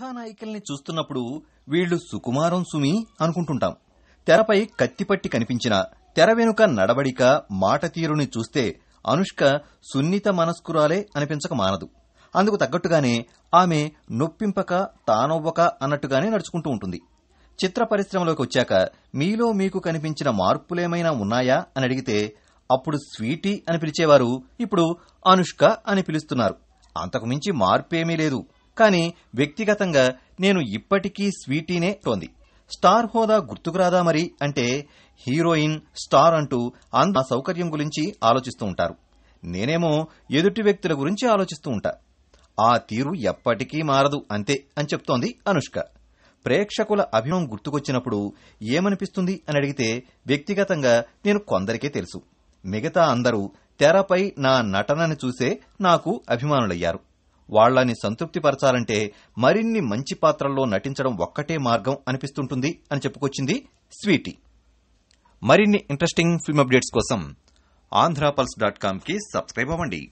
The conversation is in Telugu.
కథానాయికల్ని చూస్తున్నప్పుడు వీళ్లు సుకుమారం సుమి అనుకుంటుంటాం తెరపై కత్తిపట్టి కనిపించిన తెర వెనుక నడబడిక మాట తీరుని చూస్తే అనుష్క సున్నిత మనస్కురాలే అనిపించక మానదు అందుకు తగ్గట్టుగానే ఆమె నొప్పింపక తానొవ్వక అన్నట్టుగానే నడుచుకుంటూ ఉంటుంది చిత్ర పరిశ్రమలోకి వచ్చాక మీలో మీకు కనిపించిన మార్పులేమైనా ఉన్నాయా అని అడిగితే అప్పుడు స్వీటీ అని పిలిచేవారు ఇప్పుడు అనుష్క అని పిలుస్తున్నారు అంతకుమించి మార్పేమీ లేదు కానీ వ్యక్తిగతంగా నేను ఇప్పటికీ స్వీటీనే తోంది స్టార్ హోదా గుర్తుకురాదా మరి అంటే హీరోయిన్ స్టార్ అంటూ అంత సౌకర్యం గురించి ఆలోచిస్తూ ఉంటారు నేనేమో ఎదుటి వ్యక్తుల గురించి ఆలోచిస్తూ ఉంటా ఆ తీరు ఎప్పటికీ మారదు అంతే అని చెప్తోంది అనుష్క ప్రేక్షకుల అభిమానం గుర్తుకొచ్చినప్పుడు ఏమనిపిస్తుంది అని అడిగితే వ్యక్తిగతంగా నేను కొందరికే తెలుసు మిగతా అందరూ తెరపై నా నటనని చూసే నాకు అభిమానులయ్యారు వాళ్లని సంతృప్తిపరచాలంటే మరిన్ని మంచి పాత్రల్లో నటించడం ఒక్కటే మార్గం అనిపిస్తుంటుంది అని చెప్పుకొచ్చింది స్వీటీ మరిన్ని ఇంట్రెస్టింగ్ ఫిల్మ్ అప్డేట్స్ కోసం ఆంధ్రాపల్స్ డాట్ కామ్కి సబ్స్క్రైబ్ అవ్వండి